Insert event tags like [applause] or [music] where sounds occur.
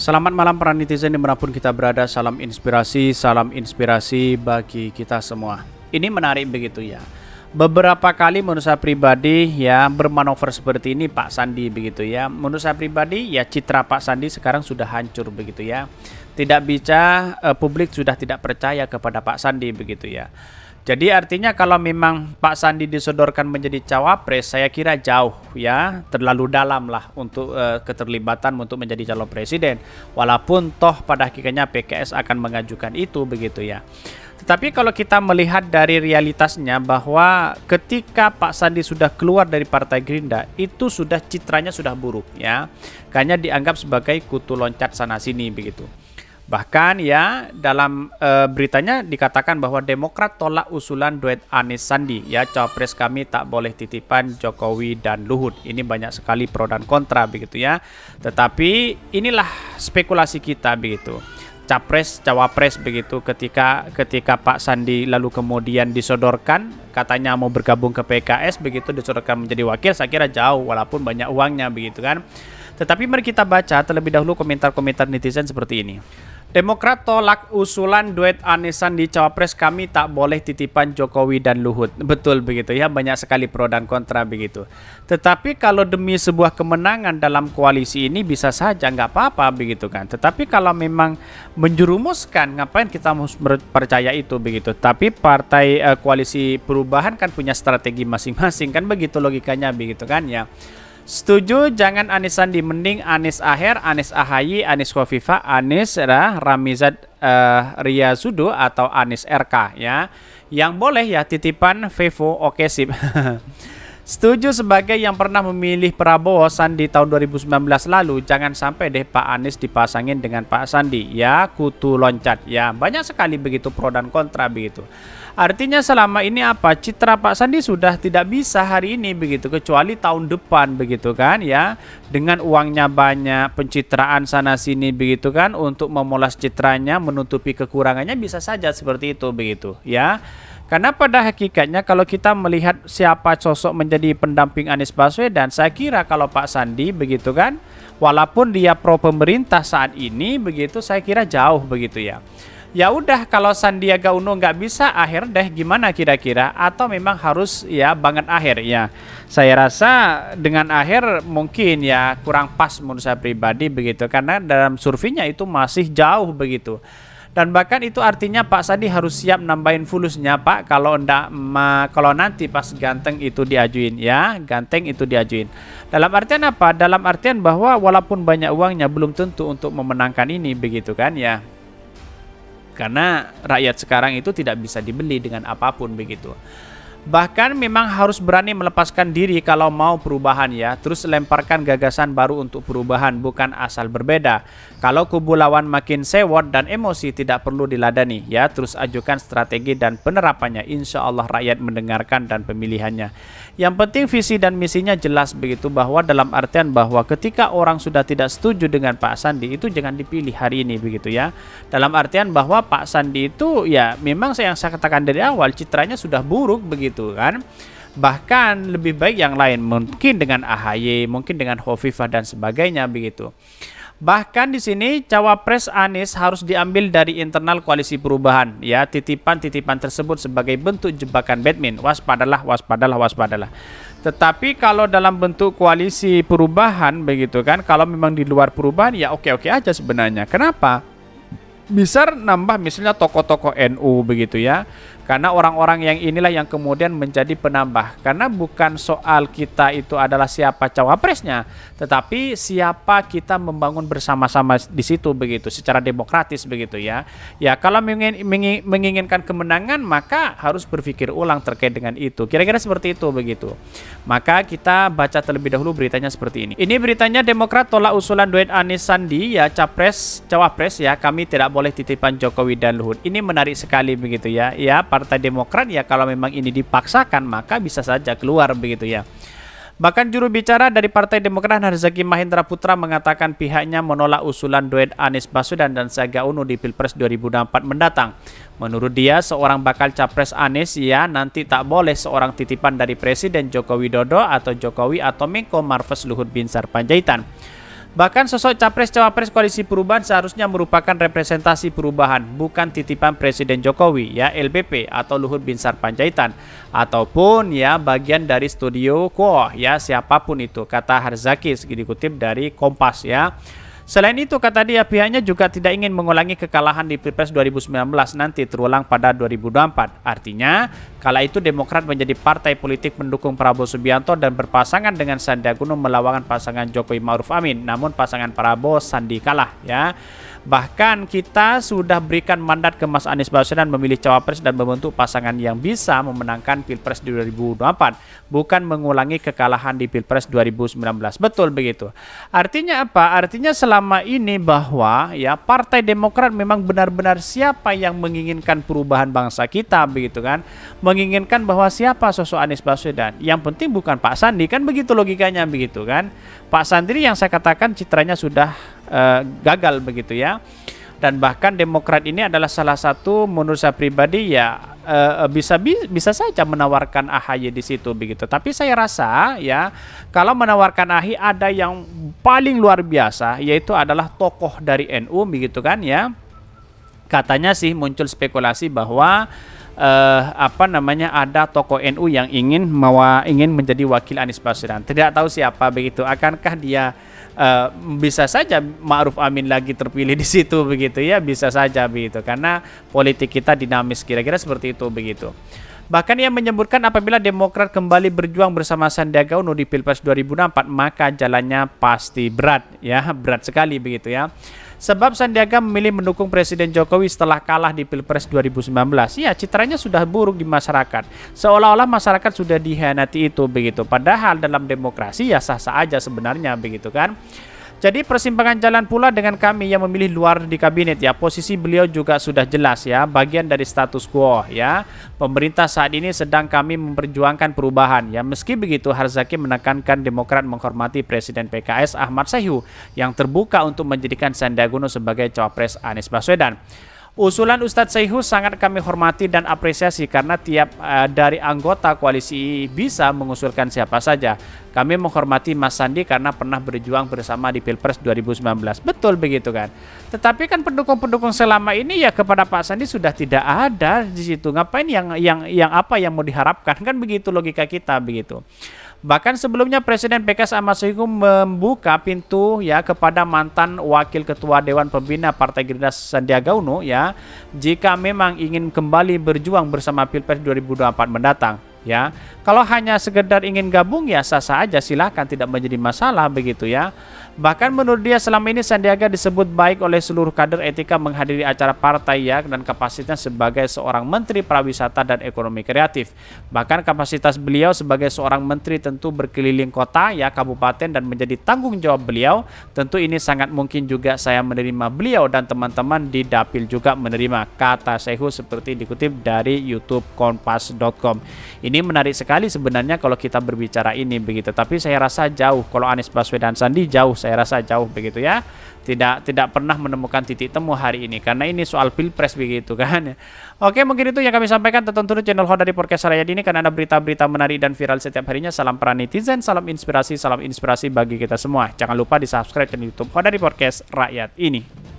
Selamat malam para netizen dimanapun kita berada, salam inspirasi, salam inspirasi bagi kita semua. Ini menarik begitu ya. Beberapa kali menurut saya pribadi ya bermanuver seperti ini Pak Sandi begitu ya. Menurut saya pribadi ya citra Pak Sandi sekarang sudah hancur begitu ya. Tidak bisa eh, publik sudah tidak percaya kepada Pak Sandi begitu ya. Jadi artinya kalau memang Pak Sandi disodorkan menjadi cawapres, saya kira jauh ya, terlalu dalam lah untuk uh, keterlibatan untuk menjadi calon presiden. Walaupun toh pada akhirnya PKS akan mengajukan itu begitu ya. Tetapi kalau kita melihat dari realitasnya bahwa ketika Pak Sandi sudah keluar dari Partai Gerindra, itu sudah citranya sudah buruk ya. Kayaknya dianggap sebagai kutu loncat sana sini begitu. Bahkan ya dalam e, beritanya dikatakan bahwa Demokrat tolak usulan duet Anies Sandi. Ya capres kami tak boleh titipan Jokowi dan Luhut. Ini banyak sekali pro dan kontra begitu ya. Tetapi inilah spekulasi kita begitu. Capres, cawapres begitu ketika ketika Pak Sandi lalu kemudian disodorkan katanya mau bergabung ke PKS begitu disodorkan menjadi wakil saya kira jauh walaupun banyak uangnya begitu kan. Tetapi mari kita baca terlebih dahulu komentar-komentar netizen seperti ini. Demokrat tolak usulan duet Anies Sandi cawapres kami tak boleh titipan Jokowi dan Luhut. Betul begitu ya, banyak sekali pro dan kontra begitu. Tetapi kalau demi sebuah kemenangan dalam koalisi ini bisa saja nggak apa-apa begitu kan. Tetapi kalau memang menjerumuskan, ngapain kita harus percaya itu begitu. Tapi partai eh, koalisi perubahan kan punya strategi masing-masing kan begitu logikanya begitu kan ya. Setuju, jangan Anis Sandi, mending Anis Aher, Anis Ahayi, Anis Kofifa, Anis Rah, ya, Ramizat uh, eh, Sudu atau Anis RK ya. Yang boleh ya titipan Vevo oke okay, sip. [laughs] Setuju sebagai yang pernah memilih Prabowo Sandi tahun 2019 lalu, jangan sampai deh Pak Anies dipasangin dengan Pak Sandi ya, kutu loncat ya. Banyak sekali begitu pro dan kontra begitu. Artinya selama ini apa? Citra Pak Sandi sudah tidak bisa hari ini begitu kecuali tahun depan begitu kan ya. Dengan uangnya banyak, pencitraan sana sini begitu kan untuk memolas citranya, menutupi kekurangannya bisa saja seperti itu begitu ya. Karena pada hakikatnya kalau kita melihat siapa sosok menjadi pendamping Anies Baswedan, saya kira kalau Pak Sandi begitu kan, walaupun dia pro pemerintah saat ini begitu, saya kira jauh begitu ya ya udah kalau Sandiaga Uno nggak bisa akhir deh gimana kira-kira atau memang harus ya banget akhir ya saya rasa dengan akhir mungkin ya kurang pas menurut saya pribadi begitu karena dalam surveinya itu masih jauh begitu dan bahkan itu artinya Pak Sandi harus siap nambahin fulusnya Pak kalau ndak kalau nanti pas ganteng itu diajuin ya ganteng itu diajuin dalam artian apa dalam artian bahwa walaupun banyak uangnya belum tentu untuk memenangkan ini begitu kan ya karena rakyat sekarang itu tidak bisa dibeli dengan apapun begitu. Bahkan memang harus berani melepaskan diri kalau mau perubahan ya. Terus lemparkan gagasan baru untuk perubahan, bukan asal berbeda. Kalau kubu lawan makin sewot dan emosi tidak perlu diladani ya. Terus ajukan strategi dan penerapannya. Insya Allah rakyat mendengarkan dan pemilihannya. Yang penting visi dan misinya jelas begitu bahwa dalam artian bahwa ketika orang sudah tidak setuju dengan Pak Sandi itu jangan dipilih hari ini begitu ya. Dalam artian bahwa Pak Sandi itu ya memang saya yang saya katakan dari awal citranya sudah buruk begitu gitu kan bahkan lebih baik yang lain mungkin dengan AHY mungkin dengan Hovifah dan sebagainya begitu bahkan di sini cawapres Anies harus diambil dari internal koalisi perubahan ya titipan-titipan tersebut sebagai bentuk jebakan badminton waspadalah waspadalah waspadalah tetapi kalau dalam bentuk koalisi perubahan begitu kan, kalau memang di luar perubahan ya oke-oke aja sebenarnya. Kenapa? Bisa nambah misalnya tokoh-tokoh NU begitu ya. Karena orang-orang yang inilah yang kemudian menjadi penambah. Karena bukan soal kita itu adalah siapa cawapresnya, tetapi siapa kita membangun bersama-sama di situ begitu, secara demokratis begitu ya. Ya kalau menginginkan kemenangan maka harus berpikir ulang terkait dengan itu. Kira-kira seperti itu begitu. Maka kita baca terlebih dahulu beritanya seperti ini. Ini beritanya Demokrat tolak usulan duet Anies Sandi ya capres cawapres ya kami tidak boleh titipan Jokowi dan Luhut. Ini menarik sekali begitu ya. Ya Partai Demokrat ya kalau memang ini dipaksakan maka bisa saja keluar begitu ya. Bahkan juru bicara dari Partai Demokrat Harzaki Mahendra Putra mengatakan pihaknya menolak usulan duet Anies Baswedan dan Saga Uno di Pilpres 2024 mendatang. Menurut dia, seorang bakal capres Anies ya nanti tak boleh seorang titipan dari Presiden Joko Widodo atau Jokowi atau Menko Marves Luhut Binsar Panjaitan. Bahkan sosok capres-cawapres koalisi perubahan seharusnya merupakan representasi perubahan, bukan titipan Presiden Jokowi, ya LBP atau Luhut Binsar Panjaitan, ataupun ya bagian dari studio quo, ya siapapun itu, kata Harzaki dikutip dari Kompas ya. Selain itu, kata dia, pihaknya juga tidak ingin mengulangi kekalahan di Pilpres 2019 nanti terulang pada 2024. Artinya, Kala itu Demokrat menjadi partai politik pendukung Prabowo Subianto dan berpasangan dengan Sandiaga Uno melawan pasangan Jokowi Maruf Amin. Namun pasangan Prabowo Sandi kalah ya. Bahkan kita sudah berikan mandat ke Mas Anies Baswedan memilih cawapres dan membentuk pasangan yang bisa memenangkan Pilpres 2024, bukan mengulangi kekalahan di Pilpres 2019. Betul begitu. Artinya apa? Artinya selama ini bahwa ya Partai Demokrat memang benar-benar siapa yang menginginkan perubahan bangsa kita begitu kan menginginkan bahwa siapa sosok Anies Baswedan. Yang penting bukan Pak Sandi kan begitu logikanya begitu kan. Pak Sandi yang saya katakan citranya sudah uh, gagal begitu ya. Dan bahkan Demokrat ini adalah salah satu menurut saya pribadi ya eh, bisa bisa saja menawarkan AHY di situ begitu. Tapi saya rasa ya kalau menawarkan AHY ada yang paling luar biasa yaitu adalah tokoh dari NU begitu kan ya. Katanya sih muncul spekulasi bahwa uh, apa namanya ada toko NU yang ingin mawa ingin menjadi wakil Anies Baswedan. Tidak tahu siapa begitu. Akankah dia uh, bisa saja Ma'ruf Amin lagi terpilih di situ begitu ya, bisa saja begitu. Karena politik kita dinamis kira-kira seperti itu begitu. Bahkan ia menyebutkan apabila Demokrat kembali berjuang bersama Sandiaga Uno di Pilpres 2004, maka jalannya pasti berat ya, berat sekali begitu ya. Sebab Sandiaga memilih mendukung Presiden Jokowi setelah kalah di Pilpres 2019. Ya, citranya sudah buruk di masyarakat. Seolah-olah masyarakat sudah dihianati itu begitu. Padahal dalam demokrasi ya sah-sah aja sebenarnya begitu kan. Jadi persimpangan jalan pula dengan kami yang memilih luar di kabinet ya. Posisi beliau juga sudah jelas ya, bagian dari status quo ya. Pemerintah saat ini sedang kami memperjuangkan perubahan ya. Meski begitu Harzaki menekankan Demokrat menghormati Presiden PKS Ahmad Sayhu yang terbuka untuk menjadikan Sandiaga Uno sebagai cawapres Anies Baswedan. Usulan Ustadz Saihu sangat kami hormati dan apresiasi karena tiap uh, dari anggota koalisi bisa mengusulkan siapa saja. Kami menghormati Mas Sandi karena pernah berjuang bersama di Pilpres 2019. Betul begitu kan? Tetapi kan pendukung-pendukung selama ini ya kepada Pak Sandi sudah tidak ada di situ. Ngapain yang yang yang apa yang mau diharapkan kan begitu logika kita begitu. Bahkan sebelumnya Presiden PKS Ahmad Saiku membuka pintu ya kepada mantan Wakil Ketua Dewan Pembina Partai Gerindra Sandiaga Uno ya jika memang ingin kembali berjuang bersama Pilpres 2024 mendatang ya. Kalau hanya sekedar ingin gabung ya sah-sah aja silahkan tidak menjadi masalah begitu ya. Bahkan menurut dia selama ini Sandiaga disebut baik oleh seluruh kader etika menghadiri acara partai ya dan kapasitasnya sebagai seorang menteri pariwisata dan ekonomi kreatif. Bahkan kapasitas beliau sebagai seorang menteri tentu berkeliling kota ya kabupaten dan menjadi tanggung jawab beliau. Tentu ini sangat mungkin juga saya menerima beliau dan teman-teman di dapil juga menerima kata Sehu seperti dikutip dari YouTube Kompas.com. Ini menarik sekali sebenarnya kalau kita berbicara ini begitu. Tapi saya rasa jauh kalau Anies Baswedan Sandi jauh, saya rasa jauh begitu ya. Tidak tidak pernah menemukan titik temu hari ini karena ini soal pilpres begitu kan. [laughs] Oke, mungkin itu yang kami sampaikan. Tonton terus channel Hoda dari Podcast Raya ini karena ada berita-berita menarik dan viral setiap harinya. Salam para netizen, salam inspirasi, salam inspirasi bagi kita semua. Jangan lupa di-subscribe channel YouTube Hoda dari Podcast Rakyat ini.